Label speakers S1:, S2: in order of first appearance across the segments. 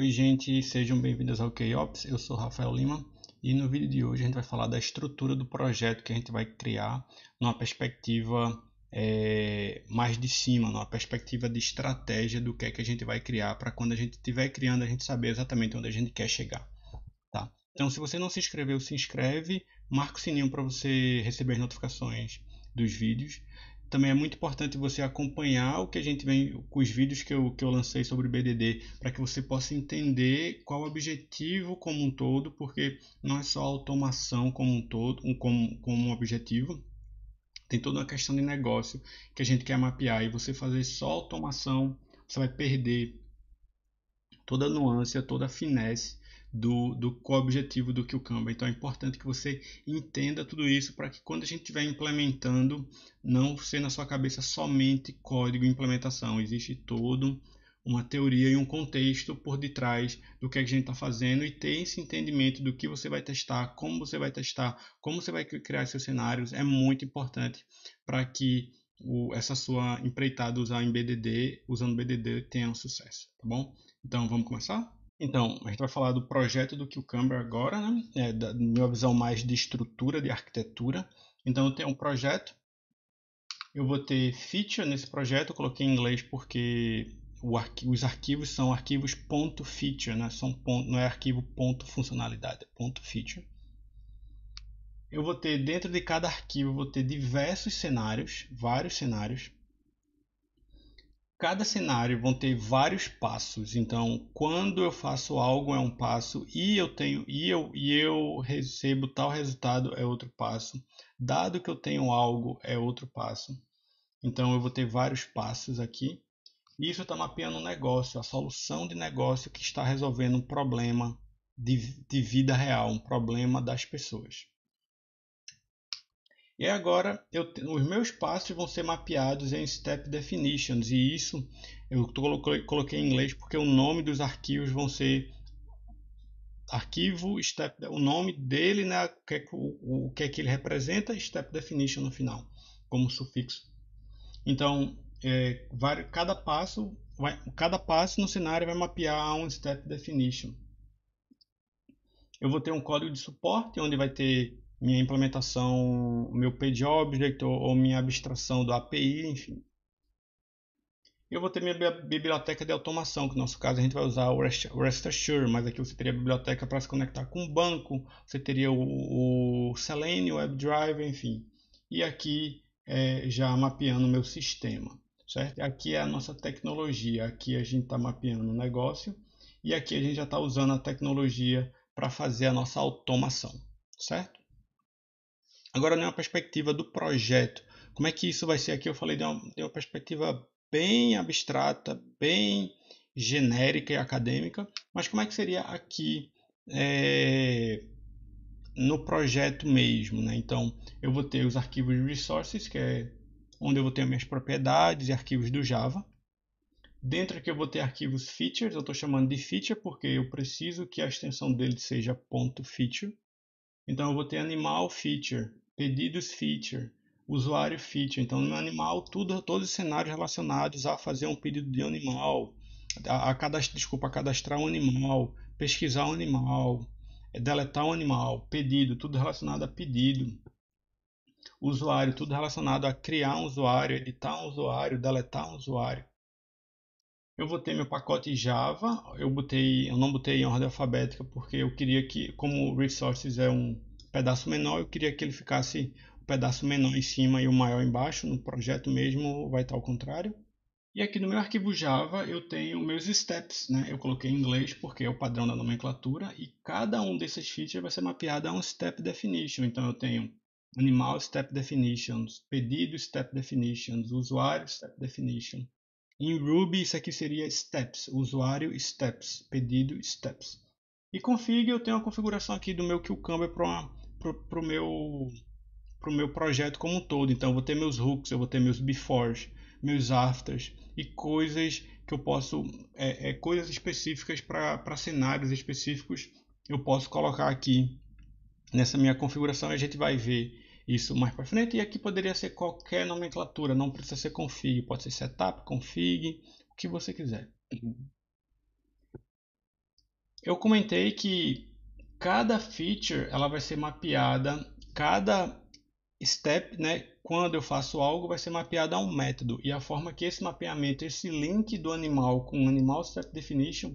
S1: Oi gente, sejam bem-vindos ao KOps, eu sou Rafael Lima e no vídeo de hoje a gente vai falar da estrutura do projeto que a gente vai criar numa perspectiva é, mais de cima, numa perspectiva de estratégia do que é que a gente vai criar para quando a gente estiver criando a gente saber exatamente onde a gente quer chegar. Tá? Então se você não se inscreveu, se inscreve, marca o sininho para você receber as notificações dos vídeos também é muito importante você acompanhar o que a gente vem com os vídeos que eu, que eu lancei sobre BDD para que você possa entender qual o objetivo como um todo, porque não é só automação como um todo, um, como, como um objetivo, tem toda uma questão de negócio que a gente quer mapear e você fazer só automação, você vai perder toda a nuance, toda a finesse do, do objetivo do Cucumber. Então é importante que você entenda tudo isso para que quando a gente estiver implementando, não seja na sua cabeça somente código e implementação. Existe todo uma teoria e um contexto por detrás do que a gente está fazendo e ter esse entendimento do que você vai testar, como você vai testar, como você vai criar seus cenários é muito importante para que o, essa sua empreitada usar em BDD, usando BDD, tenha um sucesso, tá bom? Então vamos começar? Então, a gente vai falar do projeto do Cucumber agora, né? É, da minha visão mais de estrutura, de arquitetura. Então, eu tenho um projeto, eu vou ter feature nesse projeto, eu coloquei em inglês porque arqui os arquivos são arquivos ponto .feature, né? são ponto, não é arquivo ponto .funcionalidade, é ponto .feature. Eu vou ter dentro de cada arquivo, eu vou ter diversos cenários, vários cenários, cada cenário vão ter vários passos. Então, quando eu faço algo é um passo e eu tenho e eu e eu recebo tal resultado é outro passo. Dado que eu tenho algo é outro passo. Então, eu vou ter vários passos aqui. Isso está mapeando um negócio, a solução de negócio que está resolvendo um problema de, de vida real, um problema das pessoas. E agora eu, os meus passos vão ser mapeados em Step Definitions e isso eu coloquei em inglês porque o nome dos arquivos vão ser arquivo step o nome dele né o que, é, o, o que é que ele representa step definition no final como sufixo então é, vai, cada passo vai, cada passo no cenário vai mapear um step definition eu vou ter um código de suporte onde vai ter minha implementação, meu PageObject ou, ou minha abstração do API, enfim. Eu vou ter minha biblioteca de automação, que no nosso caso a gente vai usar o REST, REST Assure, mas aqui você teria a biblioteca para se conectar com o banco, você teria o, o Selenium, o WebDriver, enfim. E aqui é, já mapeando o meu sistema, certo? Aqui é a nossa tecnologia, aqui a gente está mapeando o negócio e aqui a gente já está usando a tecnologia para fazer a nossa automação, certo? Agora, numa né, perspectiva do projeto, como é que isso vai ser aqui? Eu falei de uma, de uma perspectiva bem abstrata, bem genérica e acadêmica, mas como é que seria aqui é, no projeto mesmo? Né? Então, eu vou ter os arquivos de resources, que é onde eu vou ter minhas propriedades e arquivos do Java. Dentro aqui eu vou ter arquivos features, eu estou chamando de feature porque eu preciso que a extensão dele seja .feature. Então eu vou ter animal feature, pedidos feature, usuário feature. Então no animal tudo, todos os cenários relacionados a fazer um pedido de animal, a, a cadastrar, desculpa, a cadastrar um animal, pesquisar um animal, é, deletar um animal, pedido, tudo relacionado a pedido. Usuário, tudo relacionado a criar um usuário, editar um usuário, deletar um usuário eu vou ter meu pacote Java, eu botei, eu não botei em ordem alfabética porque eu queria que, como resources é um pedaço menor, eu queria que ele ficasse o um pedaço menor em cima e o maior embaixo, no projeto mesmo vai estar ao contrário. E aqui no meu arquivo Java eu tenho meus steps, né? eu coloquei em inglês porque é o padrão da nomenclatura e cada um desses features vai ser mapeado a um step definition, então eu tenho animal step definitions, pedido step definitions, usuário step definition, em Ruby, isso aqui seria steps, usuário steps, pedido steps. E config, eu tenho a configuração aqui do meu Cucumber para o meu, pro meu projeto como um todo. Então, eu vou ter meus hooks, eu vou ter meus befores, meus afters e coisas que eu posso, é, é coisas específicas para cenários específicos, eu posso colocar aqui nessa minha configuração. A gente vai ver isso mais para frente. E aqui poderia ser qualquer nomenclatura, não precisa ser config, pode ser setup, config, o que você quiser. Eu comentei que cada feature ela vai ser mapeada, cada step, né, quando eu faço algo, vai ser mapeado a um método. E a forma que esse mapeamento, esse link do animal com o animal step definition,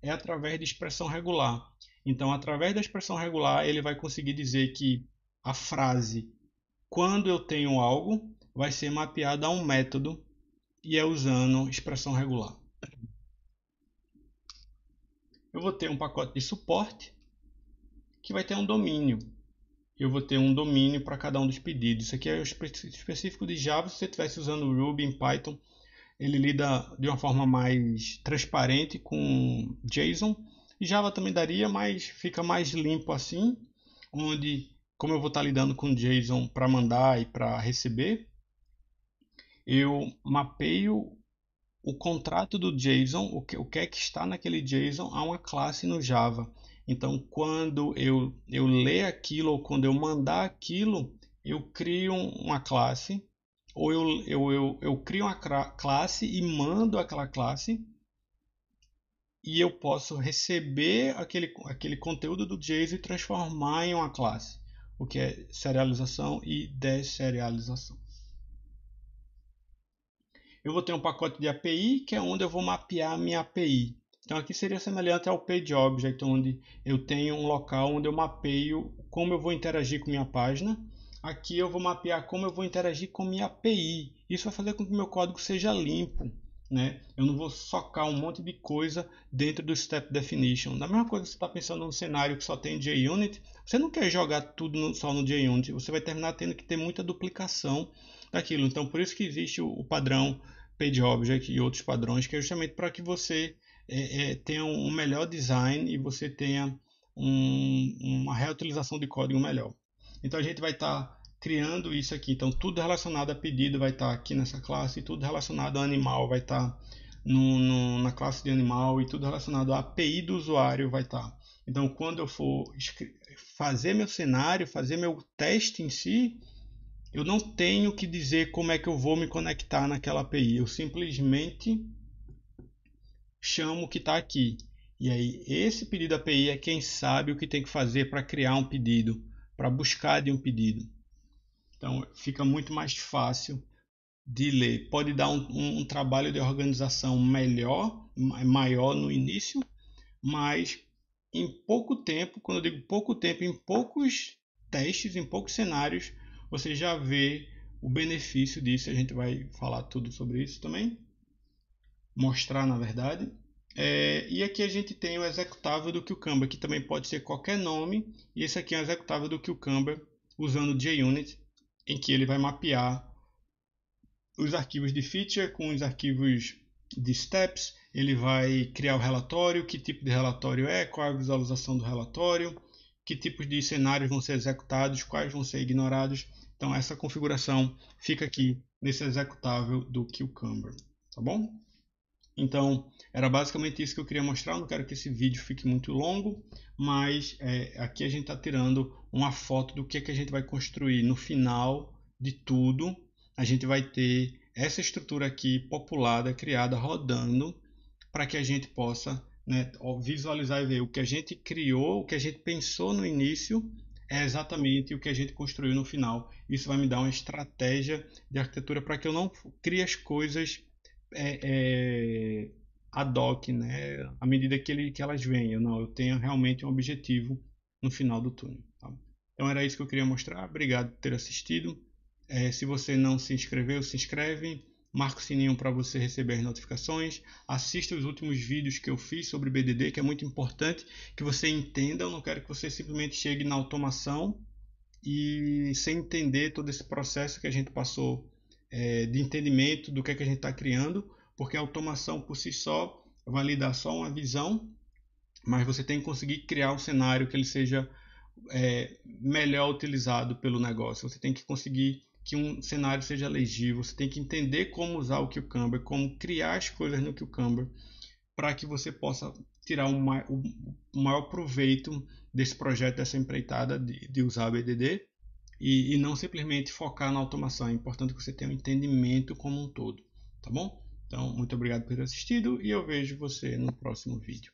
S1: é através de expressão regular. Então, através da expressão regular, ele vai conseguir dizer que a frase quando eu tenho algo vai ser mapeada a um método e é usando expressão regular. Eu vou ter um pacote de suporte que vai ter um domínio. Eu vou ter um domínio para cada um dos pedidos. Isso aqui é específico de Java. Se você estivesse usando Ruby em Python, ele lida de uma forma mais transparente com JSON. Java também daria, mas fica mais limpo assim, onde como eu vou estar lidando com JSON para mandar e para receber, eu mapeio o contrato do JSON, o que, o que é que está naquele JSON, a uma classe no Java. Então, quando eu, eu ler aquilo ou quando eu mandar aquilo, eu crio uma classe, ou eu, eu, eu, eu crio uma classe e mando aquela classe, e eu posso receber aquele, aquele conteúdo do JSON e transformar em uma classe o que é serialização e desserialização. Eu vou ter um pacote de API, que é onde eu vou mapear a minha API. Então aqui seria semelhante ao PageObject, onde eu tenho um local onde eu mapeio como eu vou interagir com minha página. Aqui eu vou mapear como eu vou interagir com minha API. Isso vai fazer com que meu código seja limpo. Né? Eu não vou socar um monte de coisa dentro do Step Definition. Da mesma coisa, você está pensando num cenário que só tem JUnit, você não quer jogar tudo no, só no JUnit, você vai terminar tendo que ter muita duplicação daquilo. Então, por isso que existe o, o padrão PageObject e outros padrões, que é justamente para que você é, é, tenha um melhor design e você tenha um, uma reutilização de código melhor. Então, a gente vai estar... Tá criando isso aqui. Então, tudo relacionado a pedido vai estar tá aqui nessa classe, tudo relacionado a animal vai estar tá na classe de animal e tudo relacionado à API do usuário vai estar. Tá. Então, quando eu for fazer meu cenário, fazer meu teste em si, eu não tenho que dizer como é que eu vou me conectar naquela API. Eu simplesmente chamo o que está aqui. E aí, esse pedido API é quem sabe o que tem que fazer para criar um pedido, para buscar de um pedido. Então fica muito mais fácil de ler. Pode dar um, um, trabalho de organização melhor, maior no início, mas em pouco tempo, quando eu digo pouco tempo, em poucos testes, em poucos cenários, você já vê o benefício disso. A gente vai falar tudo sobre isso também, mostrar na verdade. É, e aqui a gente tem o executável do QCamba, que também pode ser qualquer nome, e esse aqui é o executável do QCamba usando JUnit em que ele vai mapear os arquivos de feature com os arquivos de steps, ele vai criar o relatório, que tipo de relatório é, qual é a visualização do relatório, que tipos de cenários vão ser executados, quais vão ser ignorados. Então essa configuração fica aqui nesse executável do Cucumber, tá bom? Então, era basicamente isso que eu queria mostrar. Eu não quero que esse vídeo fique muito longo, mas é, aqui a gente está tirando uma foto do que, é que a gente vai construir no final de tudo. A gente vai ter essa estrutura aqui populada, criada, rodando, para que a gente possa né, visualizar e ver o que a gente criou, o que a gente pensou no início, é exatamente o que a gente construiu no final. Isso vai me dar uma estratégia de arquitetura para que eu não crie as coisas é, é, ad hoc, né? À medida que, ele, que elas venham. Não, eu tenho realmente um objetivo no final do túnel. Tá? Então era isso que eu queria mostrar. Obrigado por ter assistido. É, se você não se inscreveu, se inscreve. Marca o sininho para você receber as notificações. Assista os últimos vídeos que eu fiz sobre BDD, que é muito importante que você entenda. Eu não quero que você simplesmente chegue na automação e sem entender todo esse processo que a gente passou é, de entendimento do que, é que a gente está criando, porque a automação por si só vai lhe dar só uma visão, mas você tem que conseguir criar um cenário que ele seja é, melhor utilizado pelo negócio. Você tem que conseguir que um cenário seja legível, você tem que entender como usar o Cucumber, como criar as coisas no Cucumber, para que você possa tirar o, maior proveito desse projeto, dessa empreitada de, de usar a BDD e, e não simplesmente focar na automação. É importante que você tenha um entendimento como um todo, tá bom? Então, muito obrigado por ter assistido e eu vejo você no próximo vídeo.